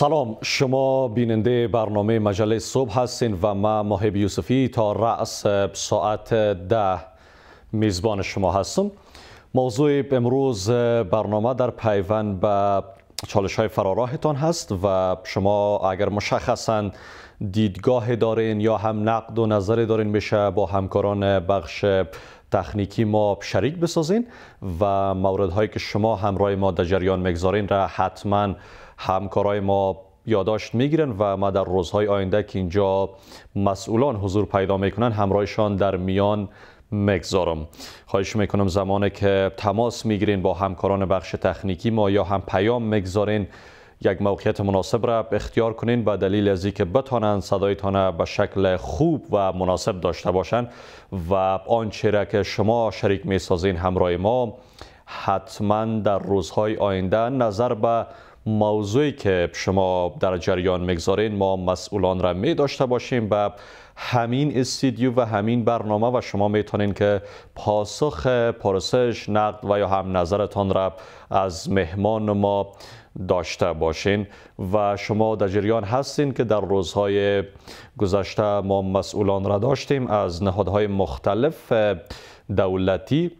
سلام شما بیننده برنامه مجله صبح هستین و ما ماهب یوسفی تا رأس ساعت ده میزبان شما هستم موضوع امروز برنامه در پیوند به چالش های فراراهتان هست و شما اگر مشخصا دیدگاه دارین یا هم نقد و نظری دارین میشه با همکاران بخش تخنیکی ما شریک بسازین و موردهایی که شما همراه ما در جریان مگذارین را حتماً همکارای ما یادداشت میگیرن و ما در روزهای آینده که اینجا مسئولان حضور پیدا میکنن همراهشان در میان مگذارم خواهش میکنم زمانی که تماس میگیرین با همکاران بخش تخنیکی ما یا هم پیام مگذارین یک موقعیت مناسب را اختیار کنین به دلیل از که صدای صدایتان به شکل خوب و مناسب داشته باشند و آنچه را که شما شریک میسازین همراه ما حتما در روزهای آینده نظر به موضوعی که شما در جریان مگذارین ما مسئولان را می داشته باشیم و همین استیدیو و همین برنامه و شما میتونین که پاسخ پرسش نقد و یا هم نظرتان را از مهمان ما داشته باشین و شما در جریان هستین که در روزهای گذشته ما مسئولان را داشتیم از نهادهای مختلف دولتی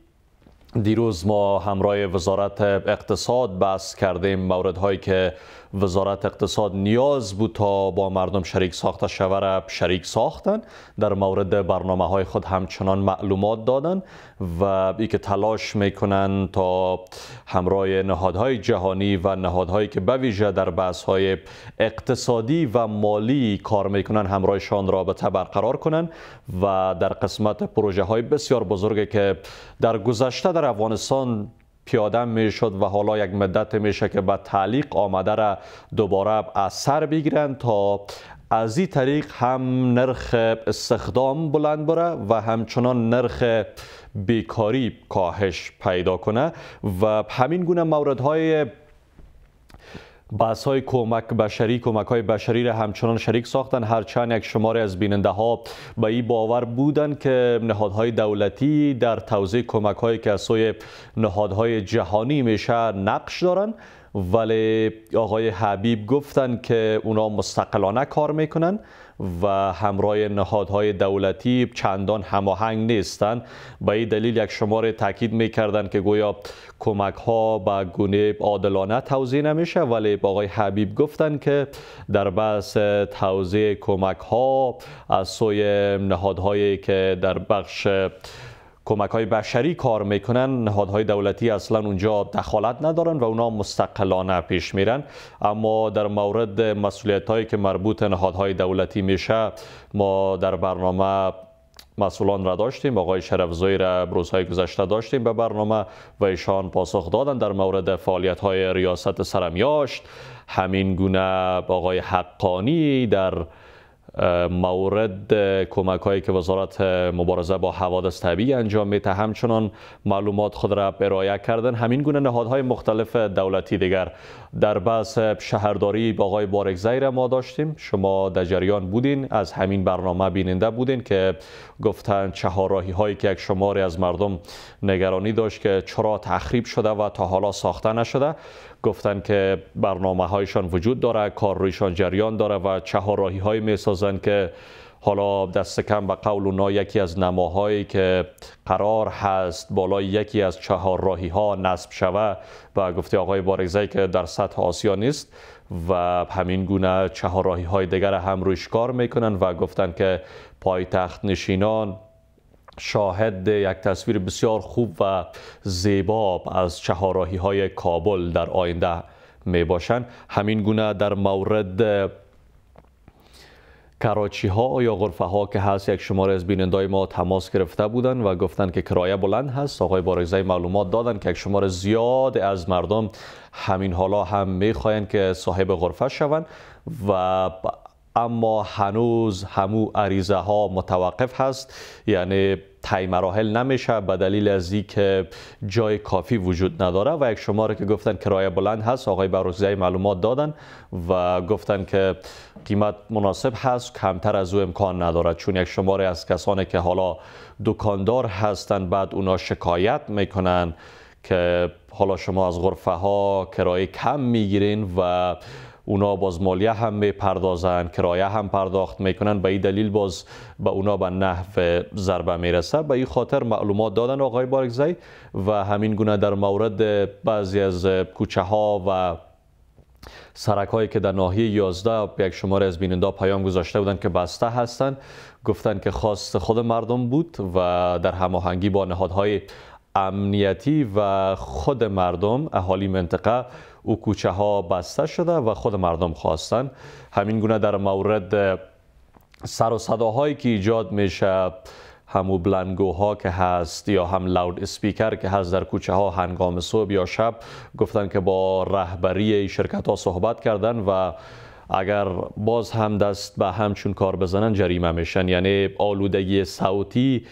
دیروز ما همراه وزارت اقتصاد بحث کردیم موردهایی که وزارت اقتصاد نیاز بود تا با مردم شریک ساخته شود شریک ساختن در مورد برنامه های خود همچنان معلومات دادن و ای که تلاش میکنن تا همراه نهادهای جهانی و نهادهایی که ویژه در بحث های اقتصادی و مالی کار میکنن همراهشان رابطه برقرار کنن و در قسمت پروژه های بسیار بزرگی که در گذشته افغانستان پیاده شد و حالا یک مدت میشه که به تعلیق آمده را دوباره از سر بگیرند تا از این طریق هم نرخ استخدام بلند بره و همچنان نرخ بیکاری کاهش پیدا کنه و همین گونه موردهای بحث های کمک بشری کمک های بشری را همچنان شریک ساختن هرچند یک شماره از بیننده ها به این باور بودند که نهادهای دولتی در توزیع کمک هایی که از سوی نهادهای جهانی میشه نقش دارند ولی آقای حبیب گفتند که اونا مستقلانه کار میکنند و همراه نهادهای دولتی چندان هماهنگ نیستند به این دلیل یک شماره تاکید میکردند که گویا کمک ها به گونه عادلانه توزیع نمیشه ولی آقای حبیب گفتند که در بحث توزیع کمک ها از سوی نهادهایی که در بخش کمک های بشری کار میکنن نهادهای دولتی اصلا اونجا دخالت ندارن و اونا مستقلانه پیش میرن اما در مورد مسئولیت هایی که مربوط نهادهای دولتی میشه ما در برنامه مسئولان را داشتیم آقای شرفزوی را روزهای گذشته داشتیم به برنامه و ایشان پاسخ دادن در مورد فعالیت های ریاست سرمیاشت همین گونه آقای حقانی در مورد کمک هایی که وزارت مبارزه با حوادث طبیعی انجام میده همچنان معلومات خود را ارائه کردن همین گونه نهادهای مختلف دولتی دیگر در بحث شهرداری با آقای بارکزی را ما داشتیم شما در جریان بودین از همین برنامه بیننده بودین که گفتن چهارراهی هایی که یک شماری از مردم نگرانی داشت که چرا تخریب شده و تا حالا ساخته نشده گفتن که برنامه هایشان وجود داره کار رویشان جریان داره و چهارراهی های می که حالا دست کم به قول اونا یکی از نماهایی که قرار هست بالای یکی از چهار راهی ها نصب شوه و گفته آقای بارگزی که در سطح آسیا نیست و همین گونه چهار های دیگر هم رویش کار میکنن و گفتن که پایتخت نشینان شاهد یک تصویر بسیار خوب و زیبا از چهاراهی های کابل در آینده می باشند همین گونه در مورد کراچی ها یا غرفه ها که هست یک شماره از بینندای ما تماس گرفته بودند و گفتن که کرایه بلند هست آقای بارگزه معلومات دادن که یک شماره زیاد از مردم همین حالا هم می که صاحب غرفه شوند و اما هنوز همو عریضه ها متوقف هست یعنی تی مراحل نمیشه به دلیل از که جای کافی وجود نداره و یک شماره که گفتن کرایه بلند هست آقای بروزی معلومات دادن و گفتن که قیمت مناسب هست کمتر از او امکان ندارد چون یک شماره از کسانی که حالا دکاندار هستند بعد اونا شکایت میکنن که حالا شما از غرفه ها کرایه کم میگیرین و اونا باز مالیه هم میپردازن کرایه هم پرداخت میکنن به این دلیل باز به اونا به نحو ضربه میرسه به این خاطر معلومات دادن آقای بارکزی و همین گونه در مورد بعضی از کوچه ها و سرک هایی که در ناحیه 11 یک شماره از بیننده پیام گذاشته بودند که بسته هستند گفتند که خواست خود مردم بود و در هماهنگی با نهادهای امنیتی و خود مردم اهالی منطقه او کوچه ها بسته شده و خود مردم خواستن همین گونه در مورد سر و صداهایی که ایجاد میشه همو بلنگوها که هست یا هم لاود اسپیکر که هست در کوچه ها هنگام صبح یا شب گفتن که با رهبری شرکت ها صحبت کردن و اگر باز هم دست به همچون کار بزنن جریمه میشن یعنی آلودگی صوتی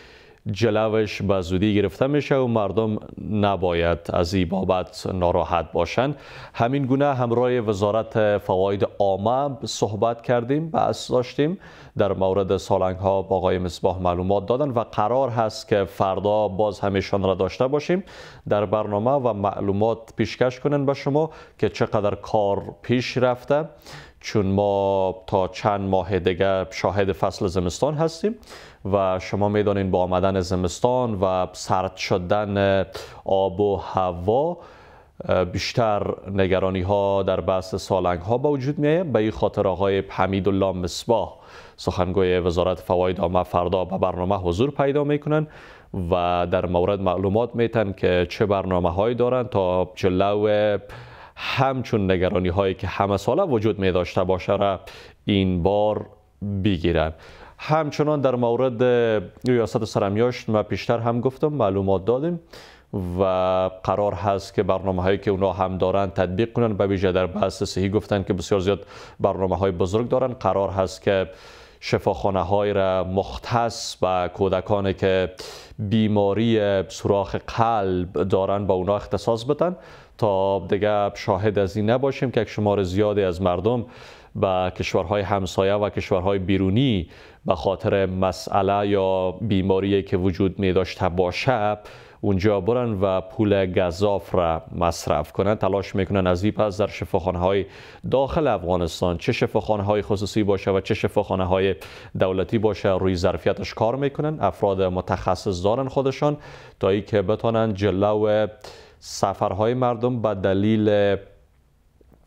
جلوش به زودی گرفته میشه و مردم نباید از این بابت ناراحت باشند همین گونه همراه وزارت فواید عامه صحبت کردیم بحث داشتیم در مورد سالنگ ها با آقای مصباح معلومات دادن و قرار هست که فردا باز همیشان را داشته باشیم در برنامه و معلومات پیشکش کنن به شما که چقدر کار پیش رفته چون ما تا چند ماه دیگه شاهد فصل زمستان هستیم و شما میدانین با آمدن زمستان و سرد شدن آب و هوا بیشتر نگرانی ها در بحث سالنگ ها با وجود آید به این خاطر آقای حمید الله مصباح سخنگوی وزارت فواید آمه فردا به برنامه حضور پیدا میکنن و در مورد معلومات میتن که چه برنامه هایی دارند تا جلو همچون نگرانی هایی که همه ساله وجود می داشته باشه را این بار بگیرن همچنان در مورد ریاست سرمیاشت ما پیشتر هم گفتم معلومات دادیم و قرار هست که برنامه هایی که اونا هم دارن تطبیق کنن به ویژه در بحث صحی گفتن که بسیار زیاد برنامه های بزرگ دارن قرار هست که شفاخانه های را مختص و کودکان که بیماری سوراخ قلب دارن با اونا اختصاص بدن تا دیگه شاهد از این نباشیم که شمار زیادی از مردم به کشورهای همسایه و کشورهای بیرونی به خاطر مسئله یا بیماری که وجود می داشته باشه اونجا برن و پول گذاف را مصرف کنن تلاش میکنن از این پس در شفاخانه های داخل افغانستان چه شفاخانه های خصوصی باشه و چه شفاخانه های دولتی باشه روی ظرفیتش کار میکنن افراد متخصص دارن خودشان تا ای که بتانن جلو سفرهای مردم به دلیل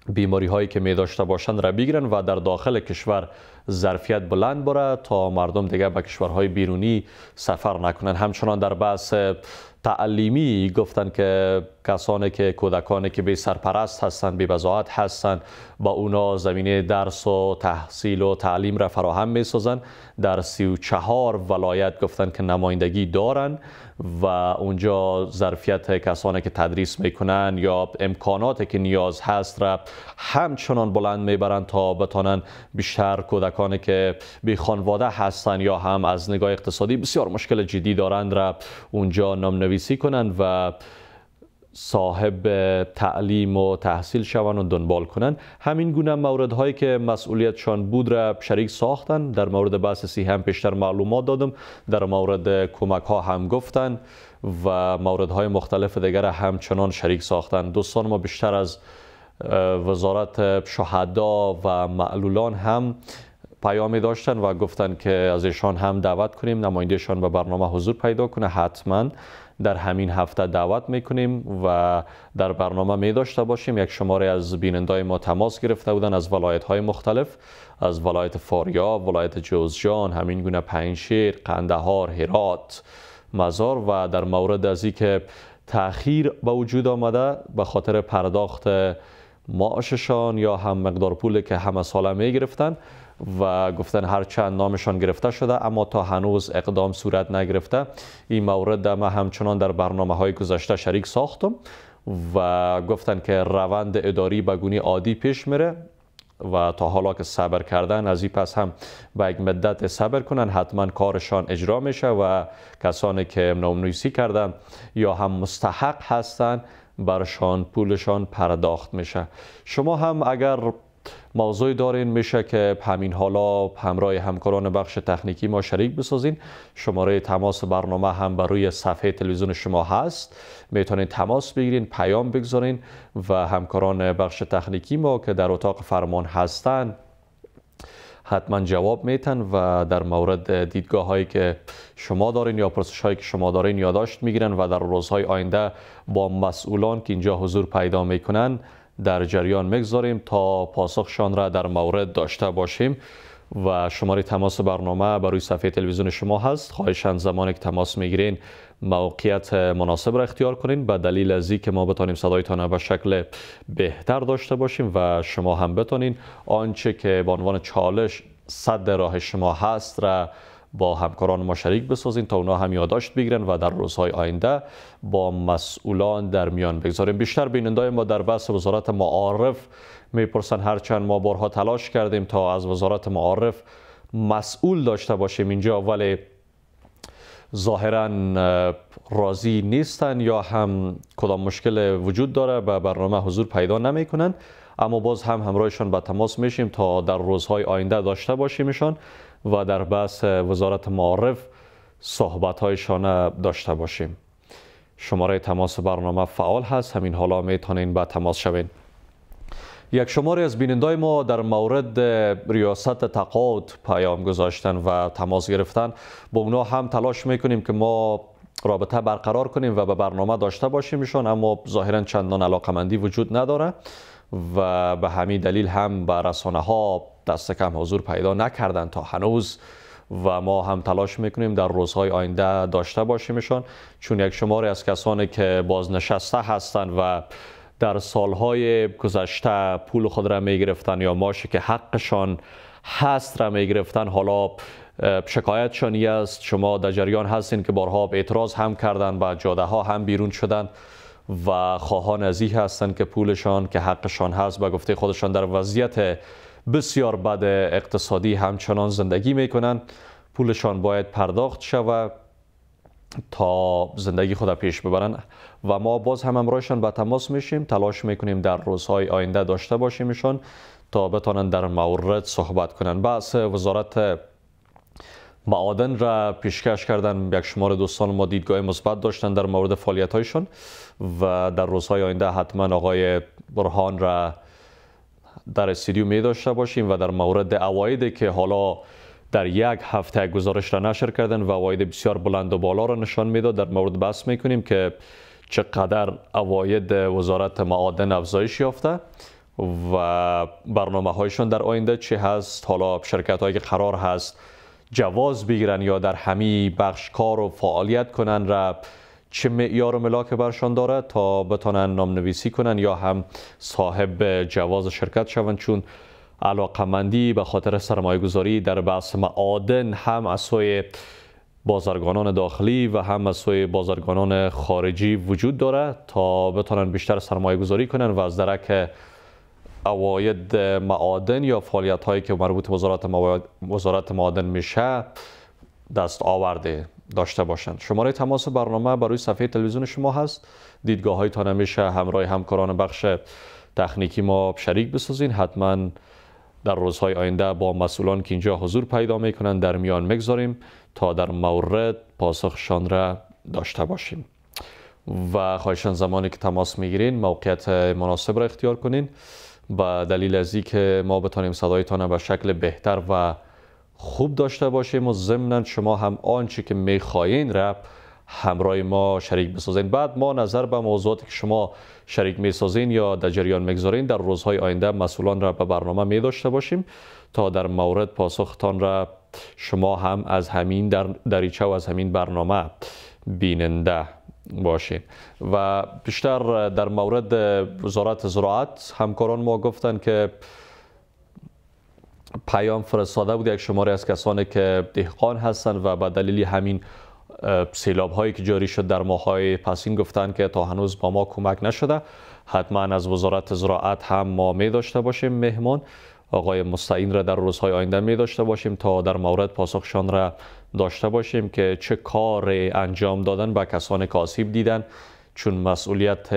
بیماری هایی که می داشته باشند را بگیرن و در داخل کشور ظرفیت بلند بره تا مردم دیگه به کشورهای بیرونی سفر نکنن همچنان در بحث تعلیمی گفتن که کسانی که کودکانی که به سرپرست هستند به بزاعت هستند با اونا زمینه درس و تحصیل و تعلیم را فراهم می سازن. در سی و چهار ولایت گفتن که نمایندگی دارند و اونجا ظرفیت کسانی که تدریس میکنن یا امکاناتی که نیاز هست را همچنان بلند میبرند تا بتانن بیشتر کودکانی که بی خانواده هستن یا هم از نگاه اقتصادی بسیار مشکل جدی دارند را اونجا نام نویسی کنند و صاحب تعلیم و تحصیل شوند و دنبال کنند همین گونه مورد هایی که مسئولیتشان بود را شریک ساختن در مورد بحث هم پیشتر معلومات دادم در مورد کمک ها هم گفتن و مورد های مختلف دیگر همچنان شریک ساختند دوستان ما بیشتر از وزارت شهدا و معلولان هم پیامی داشتن و گفتن که از ایشان هم دعوت کنیم نمایندهشان به برنامه حضور پیدا کنه حتما در همین هفته دعوت میکنیم و در برنامه می داشته باشیم یک شماره از بینندای ما تماس گرفته بودن از ولایت های مختلف از ولایت فاریاب، ولایت جوزجان، همین گونه پنشیر، قندهار، هرات، مزار و در مورد از که تأخیر به وجود آمده به خاطر پرداخت معاششان یا هم مقدار پولی که همه ساله می گرفتن و گفتن هرچند نامشان گرفته شده اما تا هنوز اقدام صورت نگرفته این مورد ما همچنان در برنامه های گذشته شریک ساختم و گفتن که روند اداری بگونی عادی پیش میره و تا حالا که صبر کردن از این پس هم به یک مدت صبر کنن حتما کارشان اجرا میشه و کسانی که نامنویسی کردن یا هم مستحق هستند برشان پولشان پرداخت میشه شما هم اگر موضوع دارین میشه که همین حالا همراه همکاران بخش تکنیکی ما شریک بسازین شماره تماس برنامه هم بر روی صفحه تلویزیون شما هست میتونین تماس بگیرین پیام بگذارین و همکاران بخش تکنیکی ما که در اتاق فرمان هستن حتما جواب میتن و در مورد دیدگاه هایی که شما دارین یا پرسش هایی که شما دارین یادداشت میگیرن و در روزهای آینده با مسئولان که اینجا حضور پیدا میکنن در جریان میگذاریم تا پاسخشان را در مورد داشته باشیم و شماره تماس برنامه بر روی صفحه تلویزیون شما هست خواهشان زمانی که تماس میگیرین موقعیت مناسب را اختیار کنین به دلیل از که ما بتانیم صدایتان به شکل بهتر داشته باشیم و شما هم بتانین آنچه که به عنوان چالش صد راه شما هست را با همکاران ما شریک بسازین تا اونا هم یادداشت بگیرن و در روزهای آینده با مسئولان در میان بگذاریم بیشتر بینندای ما در بحث وزارت معارف میپرسن هرچند ما بارها تلاش کردیم تا از وزارت معارف مسئول داشته باشیم اینجا ولی ظاهرا راضی نیستن یا هم کدام مشکل وجود داره به برنامه حضور پیدا کنن اما باز هم همراهشان به تماس میشیم تا در روزهای آینده داشته باشیمشان و در بحث وزارت معارف صحبت هایشان داشته باشیم شماره تماس برنامه فعال هست همین حالا میتونین به تماس شوین یک شماری از بینندای ما در مورد ریاست تقاعد پیام گذاشتن و تماس گرفتن با اونا هم تلاش میکنیم که ما رابطه برقرار کنیم و به برنامه داشته باشیم باشیمشون اما ظاهرا چندان علاقمندی وجود نداره و به همین دلیل هم به رسانه ها دست کم حضور پیدا نکردن تا هنوز و ما هم تلاش میکنیم در روزهای آینده داشته باشیمشان چون یک شماری از کسانی که بازنشسته هستند و در سالهای گذشته پول خود را می گرفتن یا ماشی که حقشان هست را می گرفتن حالا شکایتشان است شما در جریان هستین که بارها اعتراض هم کردن و جاده ها هم بیرون شدن و خواهان از هستند که پولشان که حقشان هست و گفته خودشان در وضعیت بسیار بد اقتصادی همچنان زندگی میکنن پولشان باید پرداخت شود تا زندگی خود پیش ببرن و ما باز هم همراهشان به تماس میشیم تلاش میکنیم در روزهای آینده داشته باشیمشان تا بتانند در مورد صحبت کنند بحث وزارت معادن را پیشکش کردن یک شمار دوستان ما دیدگاه مثبت داشتن در مورد فعالیت هایشان و در روزهای آینده حتما آقای برهان را در استودیو می داشته باشیم و در مورد اوایدی که حالا در یک هفته گزارش را نشر کردن و واید بسیار بلند و بالا را نشان میداد در مورد بحث میکنیم که چقدر اواید وزارت معادن افزایش یافته و برنامه هایشان در آینده چه هست حالا شرکت هایی که قرار هست جواز بگیرن یا در همی بخش کار و فعالیت کنن را چه معیار و ملاک برشان داره تا بتانن نام نویسی کنن یا هم صاحب جواز شرکت شوند چون علاقمندی به خاطر سرمایه گذاری در بحث معادن هم از سوی بازرگانان داخلی و هم از سوی بازرگانان خارجی وجود داره تا بتوانند بیشتر سرمایه گذاری کنند و از درک اواید معادن یا فعالیت هایی که مربوط وزارت, وزارت معادن میشه دست آورده داشته باشند شماره تماس برنامه برای صفحه تلویزیون شما هست دیدگاه تا میشه همراه همکاران بخش تخنیکی ما شریک بسازین حتماً در روزهای آینده با مسئولان که اینجا حضور پیدا می در میان میگذاریم تا در مورد پاسخشان را داشته باشیم و خواهشان زمانی که تماس میگیرین موقعیت مناسب را اختیار کنین و دلیل از که ما بتانیم صدایتان به شکل بهتر و خوب داشته باشیم و ضمنا شما هم آنچه که میخواین را همراه ما شریک بسازین بعد ما نظر به موضوعاتی که شما شریک میسازین یا در جریان میگذارین در روزهای آینده مسئولان را به برنامه می داشته باشیم تا در مورد پاسختان را شما هم از همین در دریچه و از همین برنامه بیننده باشین و بیشتر در مورد وزارت زراعت همکاران ما گفتن که پیام فرستاده بود یک شماره از کسانی که دهقان هستند و به دلیل همین سیلاب هایی که جاری شد در ماه های پسین گفتن که تا هنوز با ما کمک نشده حتما از وزارت زراعت هم ما می داشته باشیم مهمان آقای مستعین را در روزهای آینده می داشته باشیم تا در مورد پاسخشان را داشته باشیم که چه کار انجام دادن به کسانی که آسیب دیدن چون مسئولیت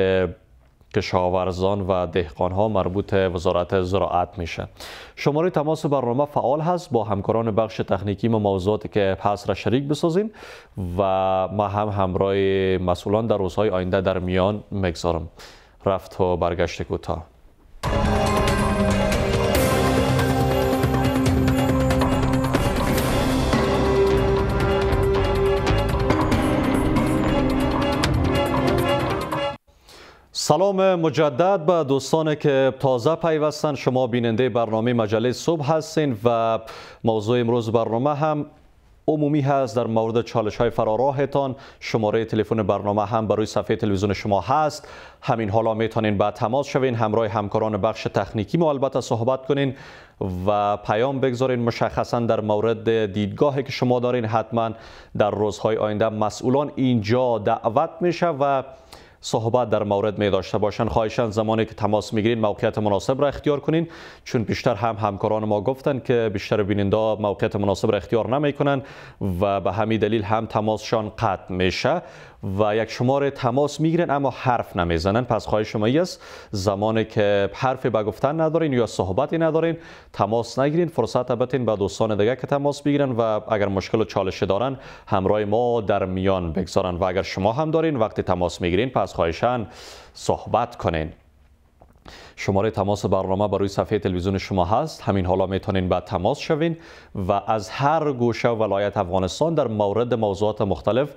کشاورزان و دهقان ها مربوط وزارت زراعت میشه شماره تماس برنامه فعال هست با همکاران بخش تکنیکی ما موضوعاتی که پس را شریک بسازیم و ما هم همراه مسئولان در روزهای آینده در میان مگذارم رفت و برگشت کوتاه سلام مجدد به دوستان که تازه پیوستن شما بیننده برنامه مجله صبح هستین و موضوع امروز برنامه هم عمومی هست در مورد چالش های فراراهتان شماره تلفن برنامه هم برای صفحه تلویزیون شما هست همین حالا میتونین با تماس شوین همراه همکاران بخش تکنیکی ما البته صحبت کنین و پیام بگذارین مشخصا در مورد دیدگاهی که شما دارین حتما در روزهای آینده مسئولان اینجا دعوت میشه و صحبت در مورد می داشته باشند خواهشان زمانی که تماس گیرین موقعیت مناسب را اختیار کنین چون بیشتر هم همکاران ما گفتند که بیشتر بیننده موقعیت مناسب را اختیار نمی کنن و به همین دلیل هم تماسشان قطع میشه و یک شماره تماس میگیرن اما حرف نمیزنن پس خواهش شما است زمانی که حرفی به گفتن ندارین یا صحبتی ندارین تماس نگیرین فرصت بدین به دوستان دیگه که تماس بگیرن و اگر مشکل و چالش دارن همراه ما در میان بگذارن و اگر شما هم دارین وقتی تماس میگیرین پس خواهشان صحبت کنین شماره تماس برنامه برای صفحه تلویزیون شما هست همین حالا میتونین به تماس شوین و از هر گوشه ولایت افغانستان در مورد موضوعات مختلف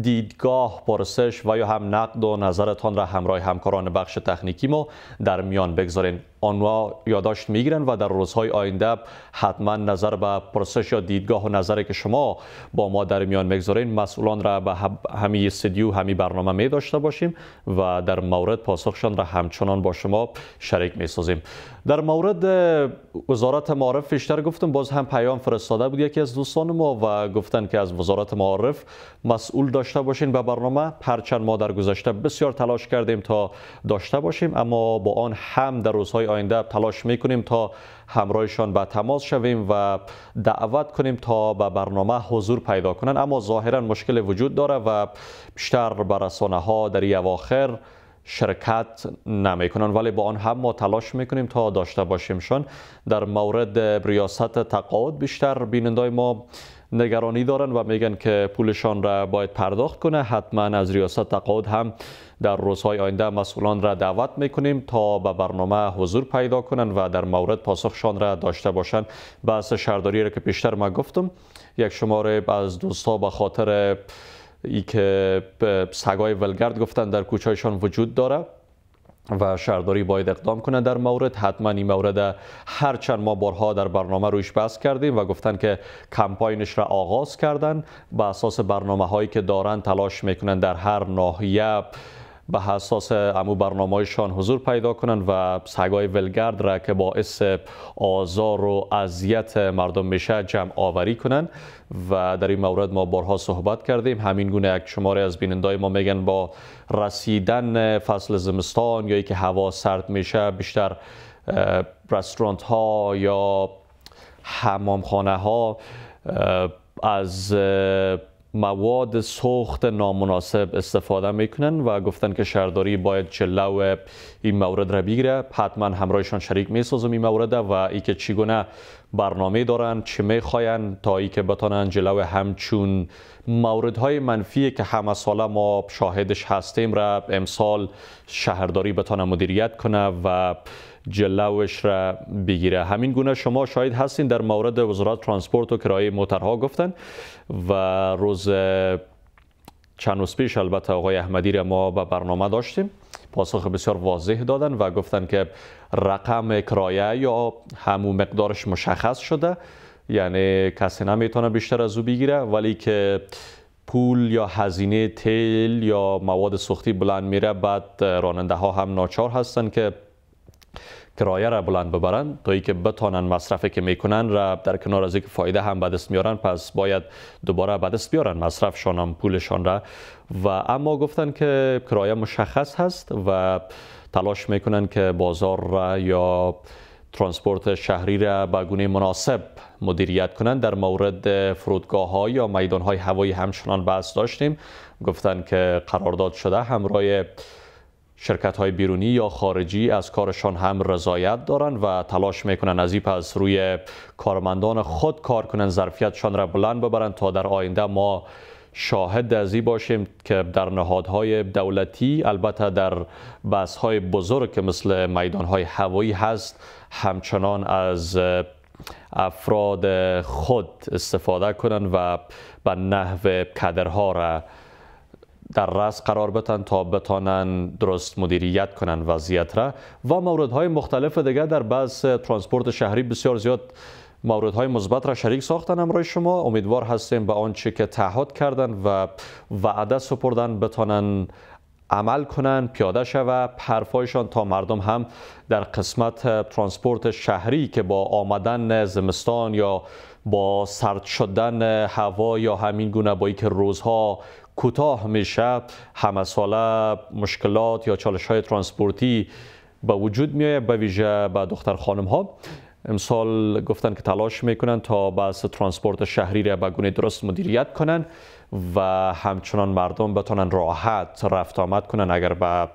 دیدگاه پرسش و یا هم نقد و نظرتان را همراه همکاران بخش تکنیکی ما در میان بگذارین آنها یادداشت میگیرن و در روزهای آینده حتما نظر به پرسش یا دیدگاه و نظری که شما با ما در میان میگذارین مسئولان را به همی استدیو همی برنامه می داشته باشیم و در مورد پاسخشان را همچنان با شما شریک میسازیم در مورد وزارت معارف بیشتر گفتم باز هم پیام فرستاده بود یکی از دوستان ما و گفتن که از وزارت معارف مسئول داشته باشین به برنامه پرچند ما در گذشته بسیار تلاش کردیم تا داشته باشیم اما با آن هم در روزهای آینده تلاش میکنیم تا همراهشان به تماس شویم و دعوت کنیم تا به برنامه حضور پیدا کنند اما ظاهرا مشکل وجود داره و بیشتر به ها در اواخر شرکت نمیکنن ولی با آن هم ما تلاش میکنیم تا داشته باشیمشان در مورد ریاست تقاعد بیشتر بینندای ما نگرانی دارن و میگن که پولشان را باید پرداخت کنه حتما از ریاست تقاعد هم در روزهای آینده مسئولان را دعوت میکنیم تا به برنامه حضور پیدا کنند و در مورد پاسخشان را داشته باشند بحث شهرداری را که پیشتر ما گفتم یک شماره از دوستا به خاطر ای که سگای ولگرد گفتن در کوچایشان وجود داره و شهرداری باید اقدام کنه در مورد حتما این مورد هر چند ما بارها در برنامه روش بحث کردیم و گفتن که کمپاینش را آغاز کردن به اساس برنامه هایی که دارن تلاش میکنن در هر ناحیه به حساس امو برنامهشان حضور پیدا کنند و سگای ولگرد را که باعث آزار و اذیت مردم میشه جمع آوری کنند و در این مورد ما بارها صحبت کردیم همین گونه یک شماره از بینندای ما میگن با رسیدن فصل زمستان یا که هوا سرد میشه بیشتر رستوران ها یا حمام خانه ها از مواد سوخت نامناسب استفاده میکنن و گفتن که شهرداری باید جلو این مورد را بگیره حتما همراهشان شریک میسازم این مورد و ای که چیگونه برنامه دارن چه میخواین تا ای که بتانن جلو همچون موردهای منفی که همه ساله ما شاهدش هستیم را امسال شهرداری بتانه مدیریت کنه و جلوش را بگیره همین گونه شما شاید هستین در مورد وزارت ترانسپورت و کرایه موترها گفتن و روز چند روز پیش البته آقای احمدی را ما به برنامه داشتیم پاسخ بسیار واضح دادن و گفتن که رقم کرایه یا همون مقدارش مشخص شده یعنی کسی نمیتونه بیشتر از او بگیره ولی که پول یا هزینه تیل یا مواد سوختی بلند میره بعد راننده ها هم ناچار هستن که کرایه را بلند ببرند تا ای که بتانن مصرفی که میکنن را در کنار از اینکه فایده هم به دست میارن پس باید دوباره به دست بیارن مصرفشان هم پولشان را و اما گفتن که کرایه مشخص هست و تلاش میکنن که بازار را یا ترانسپورت شهری را به گونه مناسب مدیریت کنند در مورد فرودگاه ها یا میدان های هوایی همچنان بحث داشتیم گفتن که قرارداد شده همراه شرکت های بیرونی یا خارجی از کارشان هم رضایت دارند و تلاش میکنن از این پس روی کارمندان خود کار کنند ظرفیتشان را بلند ببرند تا در آینده ما شاهد از این باشیم که در نهادهای دولتی البته در بسهای بزرگ که مثل میدانهای هوایی هست همچنان از افراد خود استفاده کنند و به نحو کدرها را در رأس قرار بتن تا بتانن درست مدیریت کنن وضعیت را و موردهای مختلف دیگر در بعض ترانسپورت شهری بسیار زیاد موردهای مثبت را شریک ساختن امرای شما امیدوار هستیم به آنچه که تعهد کردن و وعده سپردن بتانن عمل کنن پیاده شوه حرفایشان تا مردم هم در قسمت ترانسپورت شهری که با آمدن زمستان یا با سرد شدن هوا یا همین گونه با که روزها کوتاه میشه همه ساله مشکلات یا چالش های ترانسپورتی به وجود آید به ویژه به دختر خانم ها امسال گفتن که تلاش میکنن تا بس ترانسپورت شهری را به گونه درست مدیریت کنن و همچنان مردم بتونن راحت رفت آمد کنن اگر به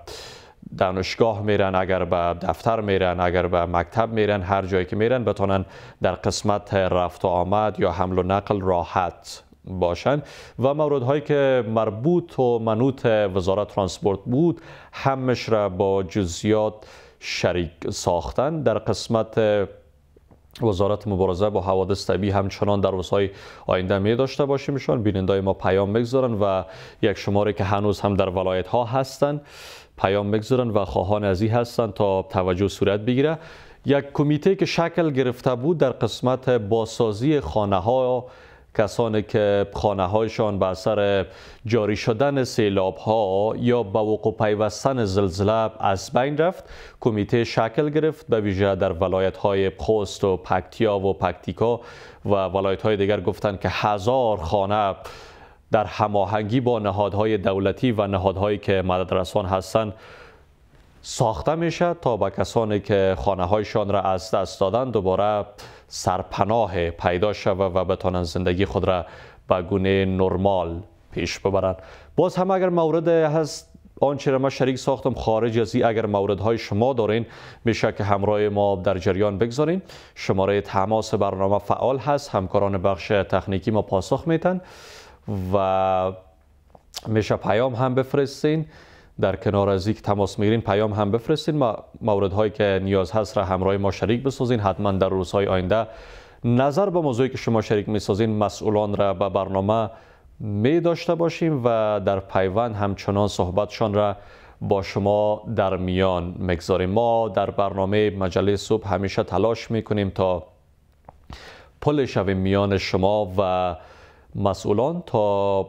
دانشگاه میرن اگر به دفتر میرن اگر به مکتب میرن هر جایی که میرن بتونن در قسمت رفت و آمد یا حمل و نقل راحت باشند و موردهایی که مربوط و منوط وزارت ترانسپورت بود همش را با جزیات شریک ساختن در قسمت وزارت مبارزه با حوادث طبیعی همچنان در روزهای آینده می داشته باشیم شان بینندای ما پیام بگذارن و یک شماره که هنوز هم در ولایت ها هستند پیام بگذارن و خواهان ازی هستند تا توجه صورت بگیره یک کمیته که شکل گرفته بود در قسمت باسازی خانه ها کسانی که خانه هایشان به اثر جاری شدن سیلاب ها یا به وقوع پیوستن زلزله از بین رفت کمیته شکل گرفت به ویژه در ولایت های خوست و پکتیا و پکتیکا و ولایت های دیگر گفتند که هزار خانه در هماهنگی با نهادهای دولتی و نهادهایی که مدرسان هستند ساخته میشه تا به کسانی که خانه هایشان را از دست دادن دوباره سرپناه پیدا شود و بتانند زندگی خود را به گونه نرمال پیش ببرند باز هم اگر مورد هست آنچه را ما شریک ساختم خارج از اگر های شما دارین میشه که همراه ما در جریان بگذارین شماره تماس برنامه فعال هست همکاران بخش تکنیکی ما پاسخ میتن و میشه پیام هم بفرستین در کنار از یک تماس میگیرین پیام هم بفرستین و موردهایی که نیاز هست را همراه ما شریک بسازین حتما در روزهای آینده نظر به موضوعی که شما شریک میسازین مسئولان را به برنامه میداشته داشته باشیم و در پیوند همچنان صحبتشان را با شما در میان مگذاریم ما در برنامه مجله صبح همیشه تلاش میکنیم تا پل شویم میان شما و مسئولان تا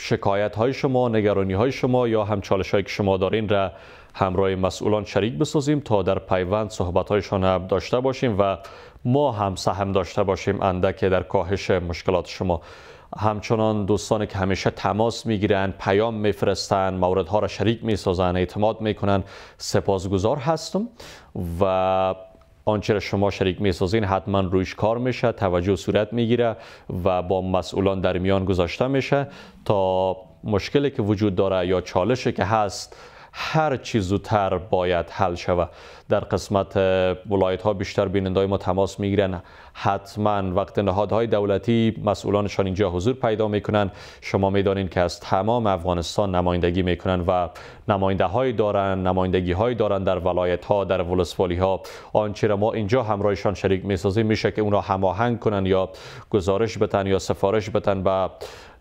شکایت های شما نگرانی های شما یا هم چالش هایی که شما دارین را همراه مسئولان شریک بسازیم تا در پیوند صحبت هایشان داشته باشیم و ما هم سهم داشته باشیم اندکه در کاهش مشکلات شما همچنان دوستانی که همیشه تماس میگیرند پیام میفرستند موردها را شریک میسازند اعتماد میکنند سپاسگزار هستم و آنچه را شما شریک میسازین حتما رویش کار میشه توجه صورت میگیره و با مسئولان در میان گذاشته میشه تا مشکلی که وجود داره یا چالشی که هست هر چی زودتر باید حل شود در قسمت ولایت ها بیشتر بیننده ما تماس میگیرن حتما وقت نهادهای دولتی مسئولانشان اینجا حضور پیدا میکنن شما میدانین که از تمام افغانستان نمایندگی میکنن و نماینده های دارن نمایندگی های دارن در ولایت ها در ولسوالی ها آنچه را ما اینجا همراهشان شریک میسازیم میشه که اونا هماهنگ کنن یا گزارش بتن یا سفارش بتن و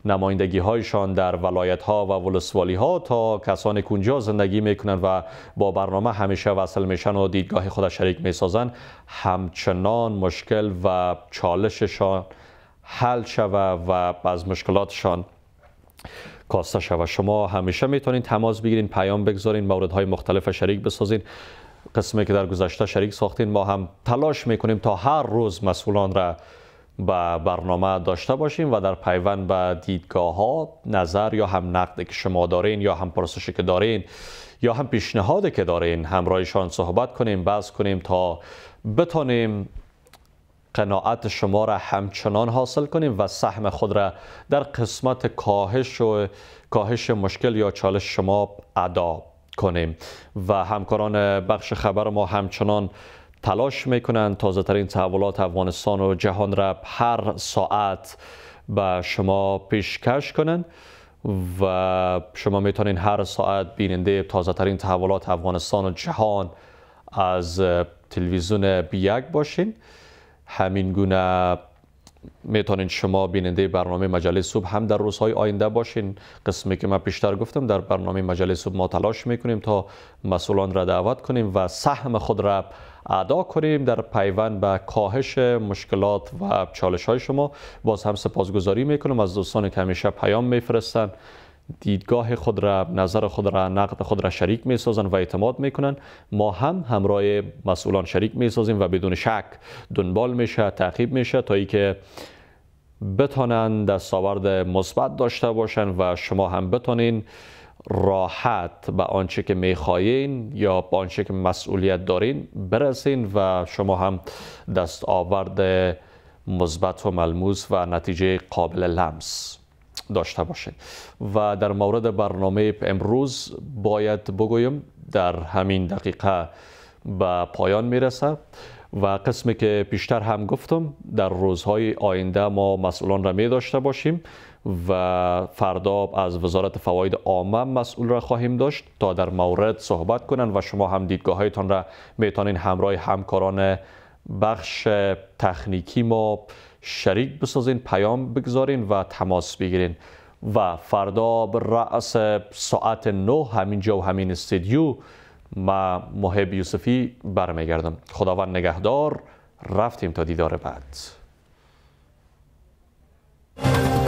نمایندگی هایشان در ولایت ها و ولسوالی ها تا کسانی که اونجا زندگی میکنن و با برنامه همیشه وصل میشن و دیدگاه خود شریک میسازن همچنان مشکل و چالششان حل شوه و از مشکلاتشان کاسته شوه شما همیشه میتونید تماس بگیرین پیام بگذارین موردهای مختلف شریک بسازین قسمی که در گذشته شریک ساختین ما هم تلاش میکنیم تا هر روز مسئولان را به برنامه داشته باشیم و در پیوند به دیدگاه ها نظر یا هم نقد که شما دارین یا هم پرسشی که دارین یا هم پیشنهادی که دارین همراهشان صحبت کنیم بحث کنیم تا بتانیم قناعت شما را همچنان حاصل کنیم و سهم خود را در قسمت کاهش و کاهش مشکل یا چالش شما ادا کنیم و همکاران بخش خبر ما همچنان تلاش میکنند تازه ترین تحولات افغانستان و جهان را هر ساعت به شما پیشکش کنند و شما میتونین هر ساعت بیننده تازه ترین تحولات افغانستان و جهان از تلویزیون بیک باشین همین گونه میتونین شما بیننده برنامه مجله صبح هم در روزهای آینده باشین قسمی که من پیشتر گفتم در برنامه مجله صبح ما تلاش میکنیم تا مسئولان را دعوت کنیم و سهم خود را ادا کنیم در پیوند به کاهش مشکلات و چالش های شما باز هم سپاسگزاری میکنم از دوستان که همیشه پیام میفرستن دیدگاه خود را نظر خود را نقد خود را شریک می و اعتماد می ما هم همراه مسئولان شریک می و بدون شک دنبال میشه تعقیب میشه تا ای که بتانند دستاورد مثبت داشته باشند و شما هم بتانین راحت به آنچه که میخواهین یا به آنچه که مسئولیت دارین برسین و شما هم دستاورد مثبت و ملموس و نتیجه قابل لمس داشته باشه و در مورد برنامه امروز باید بگویم در همین دقیقه به پایان میرسه و قسمی که پیشتر هم گفتم در روزهای آینده ما مسئولان را می داشته باشیم و فردا از وزارت فواید عامه مسئول را خواهیم داشت تا در مورد صحبت کنند و شما هم هایتان را میتونین همراه همکاران بخش تخنیکی ما شریک بسازین پیام بگذارین و تماس بگیرین و فردا به رأس ساعت 9 همین جا و همین استیدیو ما محب یوسفی برمیگردم خداوند نگهدار رفتیم تا دیدار بعد